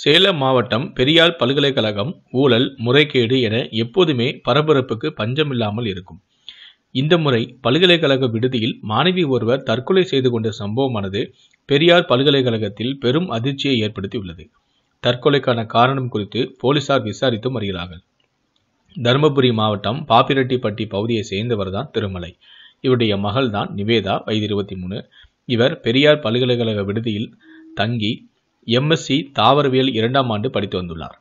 சேலம் மாவட்டம் பெரியார் பல்கலைக்கழகம் ஊழல் முறைகேடு என எப்போதுமே பரபரப்புக்கு பஞ்சமில்லாமல் இருக்கும் இந்த முறை பல்கலைக்கழக விடுதியில் மாணவி ஒருவர் தற்கொலை செய்து கொண்ட சம்பவமானது பெரியார் பல்கலைக்கழகத்தில் பெரும் அதிர்ச்சியை ஏற்படுத்தியுள்ளது தற்கொலைக்கான காரணம் குறித்து போலீசார் விசாரித்து வருகிறார்கள் தருமபுரி மாவட்டம் பாப்பிரெட்டிப்பட்டி பகுதியை சேர்ந்தவர்தான் திருமலை இவருடைய மகள்தான் நிவேதா வயது இருபத்தி மூணு இவர் பெரியார் பல்கலைக்கழக விடுதியில் தங்கி எம்எஸ்சி தாவரவியல் இரண்டாம் ஆண்டு படித்து வந்துள்ளார்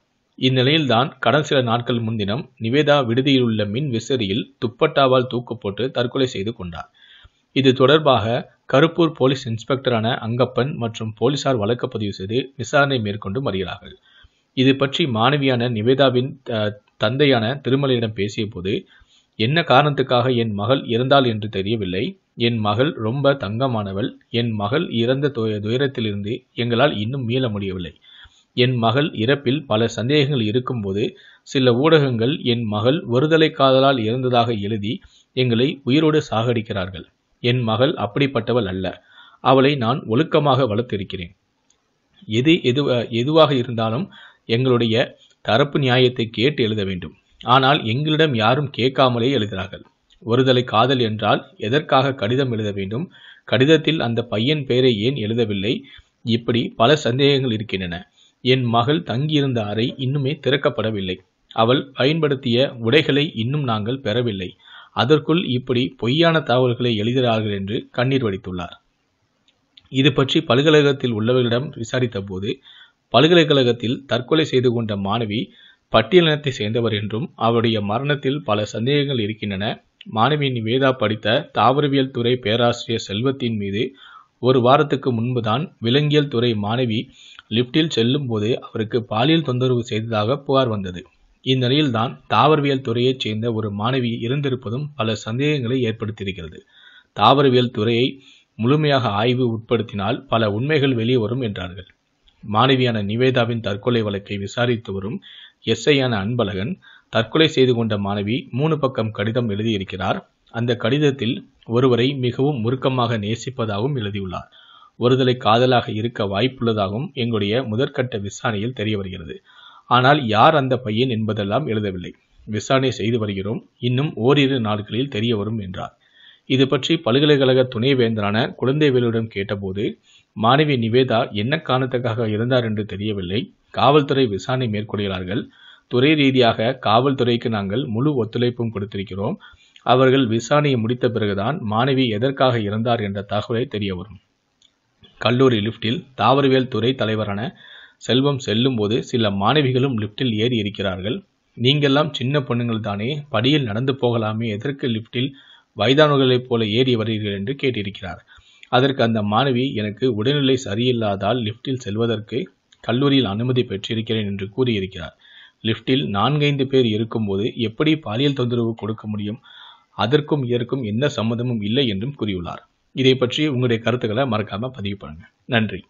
இந்நிலையில்தான் கடந்த சில நாட்கள் முன்தினம் நிவேதா விடுதியில் உள்ள மின் விசிறியில் துப்பட்டாவால் தூக்கு போட்டு தற்கொலை செய்து கொண்டார் இது தொடர்பாக கருப்பூர் போலீஸ் இன்ஸ்பெக்டரான அங்கப்பன் மற்றும் போலீசார் வழக்கு பதிவு செய்து விசாரணை மேற்கொண்டு வருகிறார்கள் இது பற்றி மாணவியான நிவேதாவின் தந்தையான திருமலையிடம் பேசிய போது என்ன காரணத்துக்காக என் மகள் இறந்தாள் என்று தெரியவில்லை என் மகள் ரொம்ப தங்கமானவள் என் மகள் இறந்த துயரத்திலிருந்து எங்களால் இன்னும் மீள முடியவில்லை என் மகள் இறப்பில் பல சந்தேகங்கள் இருக்கும்போது சில ஊடகங்கள் என் மகள் ஒருதலை காதலால் இறந்ததாக எழுதி எங்களை உயிரோடு சாகடிக்கிறார்கள் என் மகள் அப்படிப்பட்டவள் அல்ல அவளை நான் ஒழுக்கமாக வளர்த்திருக்கிறேன் எது எது எதுவாக இருந்தாலும் எங்களுடைய தரப்பு நியாயத்தை கேட்டு எழுத வேண்டும் ஆனால் எங்களிடம் யாரும் கேட்காமலே எழுதுகிறார்கள் ஒருதலை காதல் என்றால் எதற்காக கடிதம் எழுத வேண்டும் கடிதத்தில் அந்த பையன் பெயரை ஏன் எழுதவில்லை இப்படி பல சந்தேகங்கள் இருக்கின்றன என் மகள் தங்கியிருந்த அறை இன்னுமே திறக்கப்படவில்லை அவள் பயன்படுத்திய உடைகளை இன்னும் நாங்கள் பெறவில்லை அதற்குள் இப்படி பொய்யான தகவல்களை எழுதுகிறார்கள் என்று கண்ணீர் வடித்துள்ளார் இது பற்றி பல்கலைக்கழகத்தில் உள்ளவர்களிடம் விசாரித்த போது பல்கலைக்கழகத்தில் தற்கொலை செய்து கொண்ட மாணவி பட்டியலினத்தை சேர்ந்தவர் என்றும் அவருடைய மரணத்தில் பல சந்தேகங்கள் இருக்கின்றன மாணவி நிவேதா படித்த தாவரவியல் துறை பேராசிரியர் செல்வத்தின் மீது ஒரு வாரத்துக்கு முன்புதான் விலங்கியல் துறை மாணவி லிப்டில் செல்லும் போது அவருக்கு பாலியல் தொந்தரவு செய்ததாக புகார் வந்தது இந்நிலையில்தான் தாவரவியல் துறையைச் சேர்ந்த ஒரு மாணவி இருந்திருப்பதும் பல சந்தேகங்களை ஏற்படுத்தியிருக்கிறது தாவரவியல் துறையை முழுமையாக ஆய்வு உட்படுத்தினால் பல உண்மைகள் வெளிவரும் என்றார்கள் மாணவியான நிவேதாவின் தற்கொலை வழக்கை விசாரித்து வரும் எஸ்ஐயான அன்பழகன் தற்கொலை செய்து கொண்ட மாணவி மூணு பக்கம் கடிதம் எழுதியிருக்கிறார் அந்த கடிதத்தில் ஒருவரை மிகவும் முருக்கமாக நேசிப்பதாகவும் எழுதியுள்ளார் ஒருதலை காதலாக இருக்க வாய்ப்புள்ளதாகவும் எங்களுடைய முதற்கட்ட விசாரணையில் தெரிய வருகிறது ஆனால் யார் அந்த பையன் என்பதெல்லாம் எழுதவில்லை விசாரணை செய்து வருகிறோம் இன்னும் ஓரிரு நாட்களில் தெரிய வரும் என்றார் இது பற்றி பல்கலைக்கழக துணைவேந்தரான குழந்தைவேலுடன் கேட்டபோது மாணவி நிவேதா என்ன காரணத்துக்காக இருந்தார் என்று தெரியவில்லை காவல்துறை விசாரணை மேற்கொள்கிறார்கள் துறை ரீதியாக காவல்துறைக்கு நாங்கள் முழு ஒத்துழைப்பும் கொடுத்திருக்கிறோம் அவர்கள் விசாரணையை முடித்த பிறகுதான் மாணவி எதற்காக இறந்தார் என்ற தகவலை தெரிய வரும் கல்லூரி லிப்டில் தாவரவியல் துறை தலைவரான செல்வம் செல்லும்போது சில மாணவிகளும் லிப்டில் ஏறி இருக்கிறார்கள் நீங்கெல்லாம் சின்ன பொண்ணுங்கள் தானே படியில் நடந்து போகலாமே எதற்கு லிப்டில் வயதானவர்களைப் போல ஏறி வருகிறீர்கள் என்று கேட்டிருக்கிறார் அதற்கு அந்த மாணவி எனக்கு உடல்நிலை சரியில்லாதால் லிப்டில் செல்வதற்கு கல்லூரியில் அனுமதி பெற்றிருக்கிறேன் என்று கூறியிருக்கிறார் லிஃப்டில் நான்கைந்து பேர் இருக்கும்போது எப்படி பாலியல் தொந்தரவு கொடுக்க முடியும் அதற்கும் இதற்கும் எந்த சம்மந்தமும் இல்லை என்றும் கூறியுள்ளார் இதை பற்றி உங்களுடைய கருத்துக்களை மறக்காமல் பதிவு பண்ணுங்கள் நன்றி